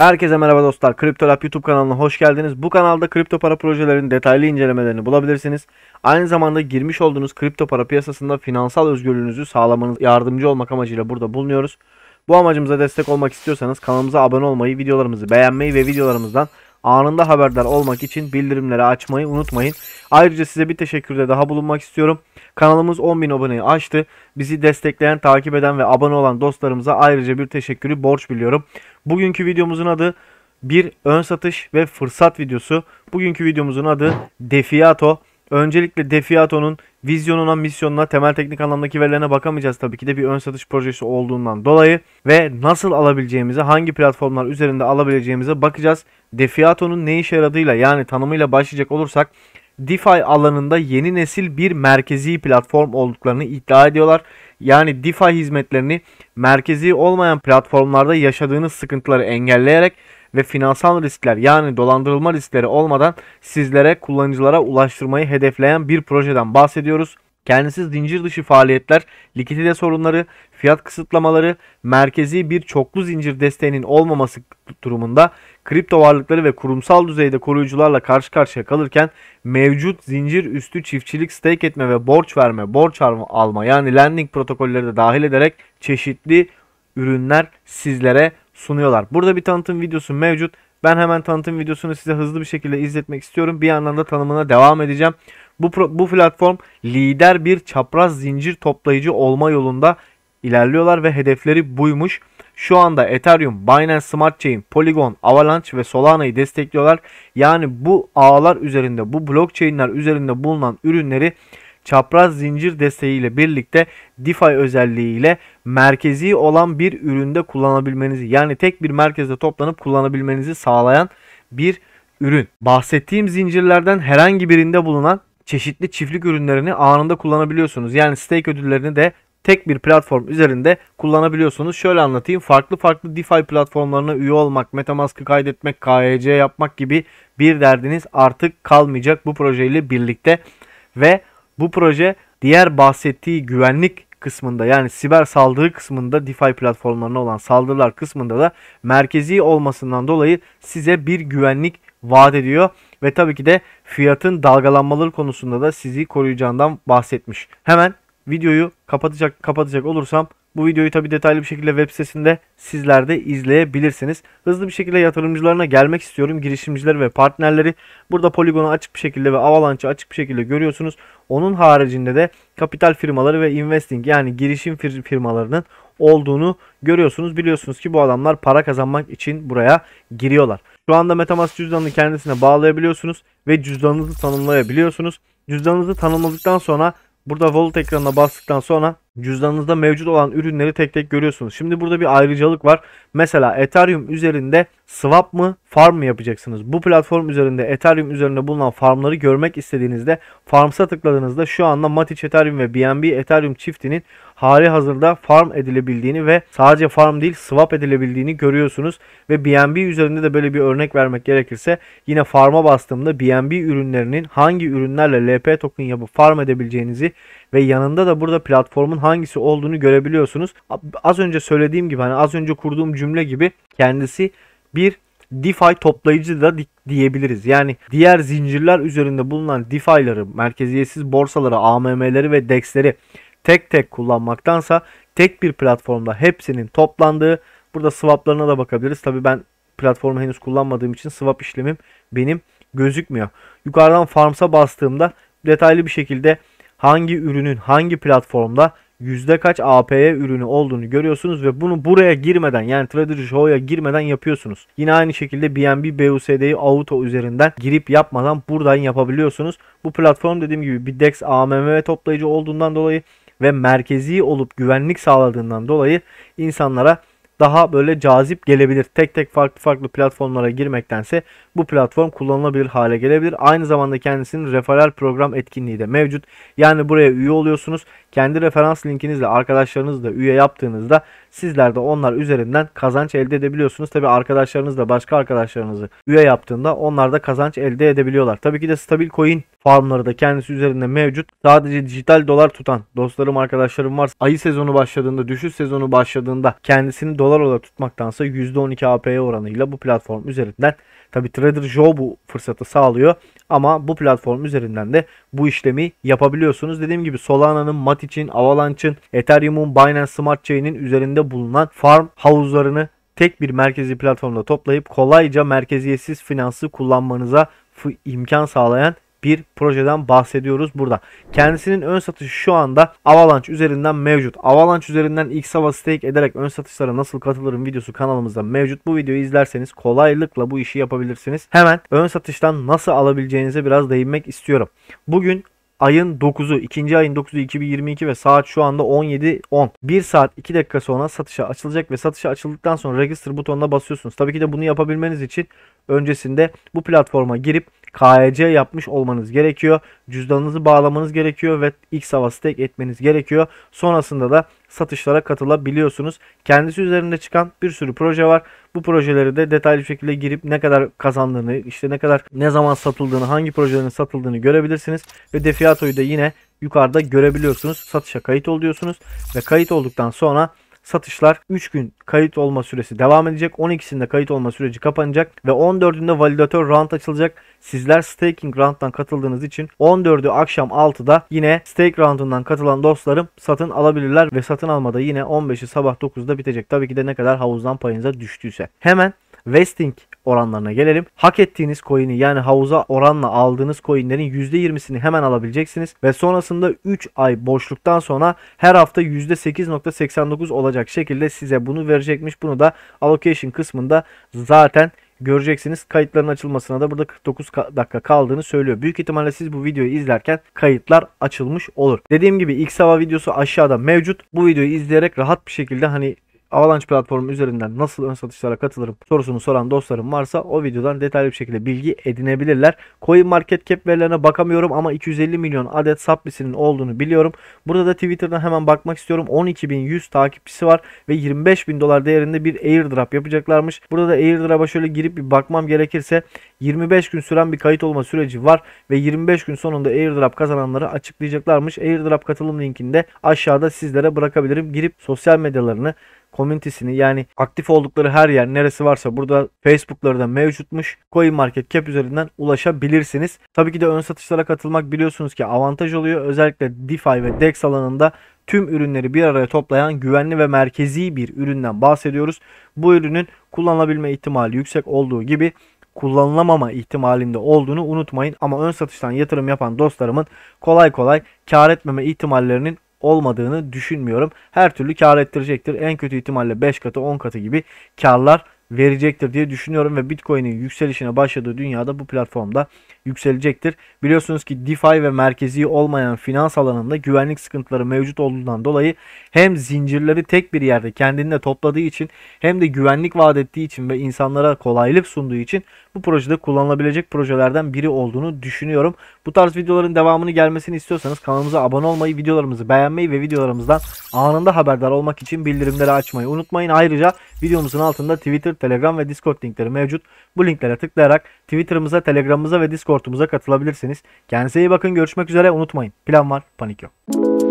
Herkese merhaba dostlar. Kriptolab YouTube kanalına hoş geldiniz. Bu kanalda kripto para projelerinin detaylı incelemelerini bulabilirsiniz. Aynı zamanda girmiş olduğunuz kripto para piyasasında finansal özgürlüğünüzü sağlamanız yardımcı olmak amacıyla burada bulunuyoruz. Bu amacımıza destek olmak istiyorsanız kanalımıza abone olmayı, videolarımızı beğenmeyi ve videolarımızdan anında haberdar olmak için bildirimleri açmayı unutmayın. Ayrıca size bir teşekkürde daha bulunmak istiyorum. Kanalımız 10.000 aboneyi aştı. Bizi destekleyen, takip eden ve abone olan dostlarımıza ayrıca bir teşekkürü borç biliyorum. Bugünkü videomuzun adı bir ön satış ve fırsat videosu. Bugünkü videomuzun adı Defiato. Öncelikle Defiato'nun vizyonuna, misyonuna, temel teknik anlamdaki verilerine bakamayacağız tabii ki de bir ön satış projesi olduğundan dolayı ve nasıl alabileceğimize, hangi platformlar üzerinde alabileceğimize bakacağız. Defiato'nun ne işe yaradığıyla yani tanımıyla başlayacak olursak DeFi alanında yeni nesil bir merkezi platform olduklarını iddia ediyorlar. Yani DeFi hizmetlerini merkezi olmayan platformlarda yaşadığınız sıkıntıları engelleyerek ve finansal riskler yani dolandırılma riskleri olmadan sizlere kullanıcılara ulaştırmayı hedefleyen bir projeden bahsediyoruz. Kendisi zincir dışı faaliyetler, likidite sorunları, fiyat kısıtlamaları, merkezi bir çoklu zincir desteğinin olmaması durumunda kripto varlıkları ve kurumsal düzeyde koruyucularla karşı karşıya kalırken mevcut zincir üstü çiftçilik stake etme ve borç verme, borç alma yani lending protokolleri de dahil ederek çeşitli ürünler sizlere sunuyorlar. Burada bir tanıtım videosu mevcut. Ben hemen tanıtım videosunu size hızlı bir şekilde izletmek istiyorum. Bir yandan da tanımına devam edeceğim. Bu, bu platform lider bir çapraz zincir toplayıcı olma yolunda ilerliyorlar ve hedefleri buymuş. Şu anda Ethereum, Binance Smart Chain, Polygon, Avalanche ve Solana'yı destekliyorlar. Yani bu ağlar üzerinde, bu blockchain'ler üzerinde bulunan ürünleri çapraz zincir desteğiyle birlikte DeFi özelliğiyle merkezi olan bir üründe kullanabilmenizi yani tek bir merkezde toplanıp kullanabilmenizi sağlayan bir ürün. Bahsettiğim zincirlerden herhangi birinde bulunan çeşitli çiftlik ürünlerini anında kullanabiliyorsunuz. Yani stake ödüllerini de tek bir platform üzerinde kullanabiliyorsunuz. Şöyle anlatayım. Farklı farklı DeFi platformlarına üye olmak, MetaMask'ı kaydetmek, KYC yapmak gibi bir derdiniz artık kalmayacak bu projeyle birlikte ve bu proje diğer bahsettiği güvenlik kısmında yani siber saldırı kısmında DeFi platformlarına olan saldırılar kısmında da merkezi olmasından dolayı size bir güvenlik vaat ediyor ve tabii ki de fiyatın dalgalanmaları konusunda da sizi koruyacağından bahsetmiş. Hemen videoyu kapatacak kapatacak olursam bu videoyu tabi detaylı bir şekilde web sitesinde sizler de izleyebilirsiniz. Hızlı bir şekilde yatırımcılarına gelmek istiyorum. Girişimcileri ve partnerleri. Burada poligonu açık bir şekilde ve Avalanche'ı açık bir şekilde görüyorsunuz. Onun haricinde de kapital firmaları ve investing yani girişim firmalarının olduğunu görüyorsunuz. Biliyorsunuz ki bu adamlar para kazanmak için buraya giriyorlar. Şu anda Metamask cüzdanını kendisine bağlayabiliyorsunuz ve cüzdanınızı tanımlayabiliyorsunuz. Cüzdanınızı tanımladıktan sonra burada wallet ekranına bastıktan sonra cüzdanınızda mevcut olan ürünleri tek tek görüyorsunuz. Şimdi burada bir ayrıcalık var. Mesela Ethereum üzerinde swap mı farm mı yapacaksınız? Bu platform üzerinde Ethereum üzerinde bulunan farmları görmek istediğinizde farmsa tıkladığınızda şu anda Matic Ethereum ve BNB Ethereum çiftinin hali hazırda farm edilebildiğini ve sadece farm değil swap edilebildiğini görüyorsunuz. Ve BNB üzerinde de böyle bir örnek vermek gerekirse yine farm'a bastığımda BNB ürünlerinin hangi ürünlerle LP token yapıp farm edebileceğinizi ve yanında da burada platformun hangisi olduğunu görebiliyorsunuz. Az önce söylediğim gibi hani az önce kurduğum cümle gibi kendisi bir DeFi toplayıcı da diyebiliriz. Yani diğer zincirler üzerinde bulunan DeFi'ları, merkeziyetsiz borsaları, AMM'leri ve DEX'leri tek tek kullanmaktansa tek bir platformda hepsinin toplandığı burada swaplarına da bakabiliriz. Tabii ben platformu henüz kullanmadığım için swap işlemim benim gözükmüyor. Yukarıdan farms'a bastığımda detaylı bir şekilde hangi ürünün hangi platformda yüzde kaç APY ürünü olduğunu görüyorsunuz ve bunu buraya girmeden yani Trader Joe'ya girmeden yapıyorsunuz. Yine aynı şekilde BNB BUSD'yi Auto üzerinden girip yapmadan buradan yapabiliyorsunuz. Bu platform dediğim gibi bir DEX AMM toplayıcı olduğundan dolayı ve merkezi olup güvenlik sağladığından dolayı insanlara daha böyle cazip gelebilir. Tek tek farklı farklı platformlara girmektense bu platform kullanılabilir hale gelebilir. Aynı zamanda kendisinin referral program etkinliği de mevcut. Yani buraya üye oluyorsunuz. Kendi referans linkinizle arkadaşlarınızla üye yaptığınızda sizler de onlar üzerinden kazanç elde edebiliyorsunuz. Tabi arkadaşlarınızla başka arkadaşlarınızı üye yaptığında onlar da kazanç elde edebiliyorlar. Tabii ki de stabil coin farmları da kendisi üzerinde mevcut. Sadece dijital dolar tutan dostlarım arkadaşlarım varsa ayı sezonu başladığında düşüş sezonu başladığında kendisini dolar olarak tutmaktansa %12 APY oranıyla bu platform üzerinden tabi Trader Joe bu fırsatı sağlıyor ama bu platform üzerinden de bu işlemi yapabiliyorsunuz. Dediğim gibi Solana'nın, Matic'in, Avalanche'ın, Ethereum'un, Binance Smart Chain'in üzerinde bulunan farm havuzlarını tek bir merkezi platformda toplayıp kolayca merkeziyetsiz finansı kullanmanıza imkan sağlayan bir projeden bahsediyoruz burada. Kendisinin ön satışı şu anda Avalanche üzerinden mevcut. Avalanche üzerinden ilk sava stake ederek ön satışlara nasıl katılırım videosu kanalımızda mevcut. Bu videoyu izlerseniz kolaylıkla bu işi yapabilirsiniz. Hemen ön satıştan nasıl alabileceğinize biraz değinmek istiyorum. Bugün ayın 9'u, ikinci ayın 9'u 2022 ve saat şu anda 17.10. 1 saat 2 dakika sonra satışa açılacak ve satışa açıldıktan sonra register butonuna basıyorsunuz. Tabii ki de bunu yapabilmeniz için öncesinde bu platforma girip KYC e yapmış olmanız gerekiyor. Cüzdanınızı bağlamanız gerekiyor ve X havası tek etmeniz gerekiyor. Sonrasında da satışlara katılabiliyorsunuz. Kendisi üzerinde çıkan bir sürü proje var. Bu projeleri de detaylı şekilde girip ne kadar kazandığını, işte ne kadar ne zaman satıldığını, hangi projelerin satıldığını görebilirsiniz. Ve Defiato'yu da yine yukarıda görebiliyorsunuz. Satışa kayıt oluyorsunuz ve kayıt olduktan sonra satışlar 3 gün kayıt olma süresi devam edecek. 12'sinde kayıt olma süreci kapanacak ve 14'ünde validator round açılacak. Sizler staking round'dan katıldığınız için 14'ü akşam 6'da yine stake round'undan katılan dostlarım satın alabilirler ve satın almada yine 15'i sabah 9'da bitecek. Tabii ki de ne kadar havuzdan payınıza düştüyse. Hemen vesting oranlarına gelelim. Hak ettiğiniz coin'i yani havuza oranla aldığınız coin'lerin %20'sini hemen alabileceksiniz ve sonrasında 3 ay boşluktan sonra her hafta %8.89 olacak şekilde size bunu verecekmiş. Bunu da allocation kısmında zaten göreceksiniz. Kayıtların açılmasına da burada 49 dakika kaldığını söylüyor. Büyük ihtimalle siz bu videoyu izlerken kayıtlar açılmış olur. Dediğim gibi ilk hava videosu aşağıda mevcut. Bu videoyu izleyerek rahat bir şekilde hani Avalanche platformu üzerinden nasıl ön satışlara katılırım sorusunu soran dostlarım varsa o videodan detaylı bir şekilde bilgi edinebilirler. Coin Market Cap verilerine bakamıyorum ama 250 milyon adet Submissy'nin olduğunu biliyorum. Burada da Twitter'dan hemen bakmak istiyorum. 12.100 takipçisi var ve 25.000 dolar değerinde bir airdrop yapacaklarmış. Burada da airdrop'a şöyle girip bir bakmam gerekirse 25 gün süren bir kayıt olma süreci var ve 25 gün sonunda airdrop kazananları açıklayacaklarmış. Airdrop katılım linkini de aşağıda sizlere bırakabilirim. Girip sosyal medyalarını komünitesini yani aktif oldukları her yer neresi varsa burada Facebook'ları da mevcutmuş. CoinMarketCap üzerinden ulaşabilirsiniz. Tabii ki de ön satışlara katılmak biliyorsunuz ki avantaj oluyor. Özellikle DeFi ve DEX alanında tüm ürünleri bir araya toplayan güvenli ve merkezi bir üründen bahsediyoruz. Bu ürünün kullanılabilme ihtimali yüksek olduğu gibi kullanılamama ihtimalinde olduğunu unutmayın. Ama ön satıştan yatırım yapan dostlarımın kolay kolay kar etmeme ihtimallerinin olmadığını düşünmüyorum. Her türlü kar ettirecektir. En kötü ihtimalle 5 katı 10 katı gibi karlar verecektir diye düşünüyorum ve Bitcoin'in yükselişine başladığı dünyada bu platformda yükselecektir. Biliyorsunuz ki DeFi ve merkezi olmayan finans alanında güvenlik sıkıntıları mevcut olduğundan dolayı hem zincirleri tek bir yerde kendinde topladığı için hem de güvenlik vaat ettiği için ve insanlara kolaylık sunduğu için bu projede kullanılabilecek projelerden biri olduğunu düşünüyorum. Bu tarz videoların devamını gelmesini istiyorsanız kanalımıza abone olmayı, videolarımızı beğenmeyi ve videolarımızdan anında haberdar olmak için bildirimleri açmayı unutmayın. Ayrıca videomuzun altında Twitter, Telegram ve Discord linkleri mevcut. Bu linklere tıklayarak Twitter'ımıza, Telegram'ımıza ve Discord'umuza katılabilirsiniz. Kendinize iyi bakın. Görüşmek üzere. Unutmayın. Plan var, panik yok.